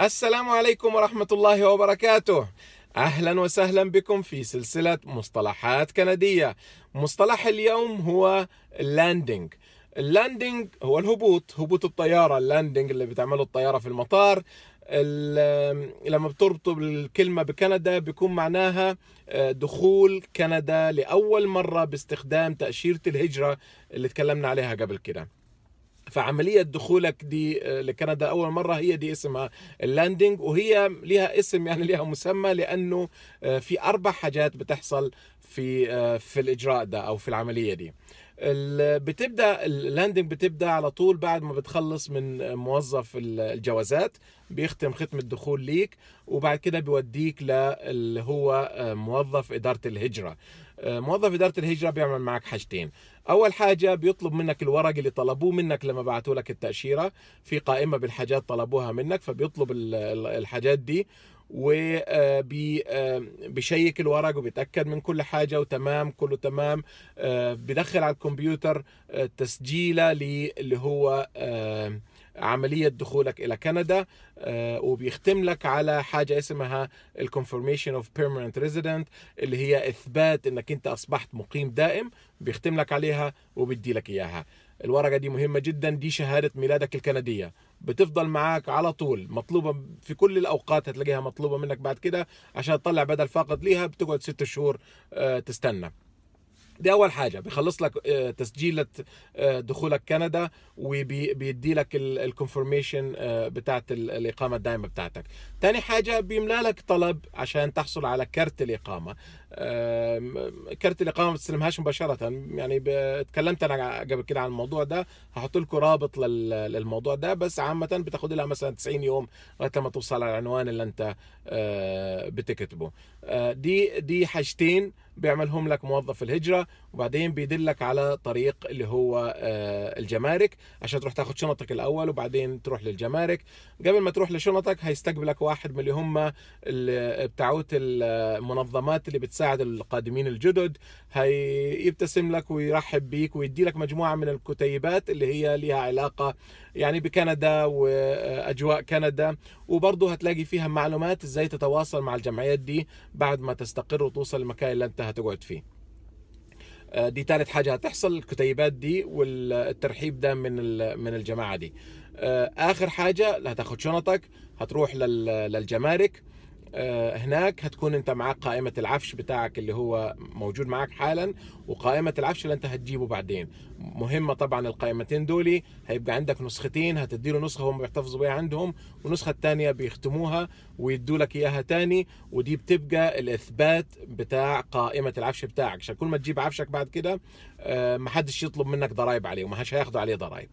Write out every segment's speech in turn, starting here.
السلام عليكم ورحمة الله وبركاته أهلا وسهلا بكم في سلسلة مصطلحات كندية مصطلح اليوم هو لاندنج اللاندنج هو الهبوط هبوط الطيارة اللاندنج اللي بتعمله الطيارة في المطار لما بتربطوا الكلمة بكندا بيكون معناها آه، دخول كندا لأول مرة باستخدام تأشيرة الهجرة اللي تكلمنا عليها قبل كده فعملية دخولك دي آه، لكندا أول مرة هي دي اسمها آه، اللاندنج وهي لها اسم يعني لها مسمى لأنه آه، في أربع حاجات بتحصل في في الإجراء ده أو في العملية دي بتبدا اللاندنج بتبدا على طول بعد ما بتخلص من موظف الجوازات بيختم ختم الدخول ليك وبعد كده بيوديك اللي هو آه، موظف اداره الهجره آه، موظف اداره الهجره بيعمل معك حاجتين اول حاجه بيطلب منك الورق اللي طلبوه منك لما بعثوا لك التاشيره في قائمه بالحاجات طلبوها منك فبيطلب الحاجات دي وبيشيك آه، آه، الورق وبيتاكد من كل حاجه وتمام كله تمام آه، بيدخل على الكمبيوتر تسجيله اللي هو عملية دخولك إلى كندا وبيختم لك على حاجة اسمها الكونفرميشن اوف بيرمننت ريزيدنت اللي هي إثبات إنك أنت أصبحت مقيم دائم بيختم لك عليها وبيدي لك إياها الورقه دي مهمه جدا دي شهاده ميلادك الكنديه بتفضل معاك على طول مطلوبه في كل الاوقات هتلاقيها مطلوبه منك بعد كده عشان تطلع بدل فاقد ليها بتقعد ست شهور آه، تستنى دي اول حاجه بيخلص لك آه، تسجيله آه، دخولك كندا وبيدي لك الكونفرميشن آه، بتاعت الاقامه الدائمه بتاعتك تاني حاجه بيملا لك طلب عشان تحصل على كارت الاقامه كارت الاقامه ما بتستلمهاش مباشره يعني اتكلمت انا قبل كده عن الموضوع ده هحط لكم رابط للموضوع ده بس عامه بتاخد لها مثلا 90 يوم لغايه لما توصل على العنوان اللي انت بتكتبه دي دي حاجتين بيعملهم لك موظف الهجره وبعدين بيدلك على طريق اللي هو آه، الجمارك عشان تروح تاخد شنطك الاول وبعدين تروح للجمارك قبل ما تروح لشنطك هيستقبلك واحد من اللي هم بتاعوت المنظمات اللي بتساعد القادمين الجدد هيبتسم لك ويرحب بيك ويدي لك مجموعه من الكتيبات اللي هي لها علاقه يعني بكندا واجواء كندا وبرضه هتلاقي فيها معلومات ازاي تتواصل مع الجمعيات دي بعد ما تستقر وتوصل المكان اللي انت انها تقعد فيه آه، دي ثالث حاجه هتحصل الكتيبات دي والترحيب ده من من الجماعه دي آه، اخر حاجه هتاخد شنطك هتروح للجمارك آه، هناك هتكون انت معاك قائمه العفش بتاعك اللي هو موجود معاك حالا وقائمه العفش اللي انت هتجيبه بعدين مهمه طبعا القائمتين دول هيبقى عندك نسختين هتدي له نسخه هم بيحتفظوا بيها عندهم والنسخه الثانيه بيختموها ويدوا لك اياها ثاني ودي بتبقى الاثبات بتاع قائمه العفش بتاعك عشان كل ما تجيب عفشك بعد كده آه، ما حدش يطلب منك ضرائب عليه وما حدش هياخدوا عليه ضرائب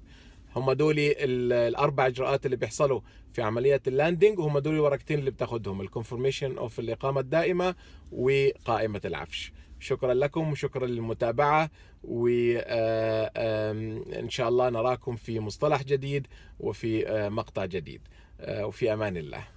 هم دول الاربع اجراءات اللي بيحصلوا في عمليه اللاندنج وهم دول الورقتين اللي بتاخدهم الكونفرميشن اوف الاقامه الدائمه وقائمه العفش شكرا لكم وشكرا للمتابعه وان آه، شاء الله نراكم في مصطلح جديد وفي آه، مقطع جديد آه، وفي امان الله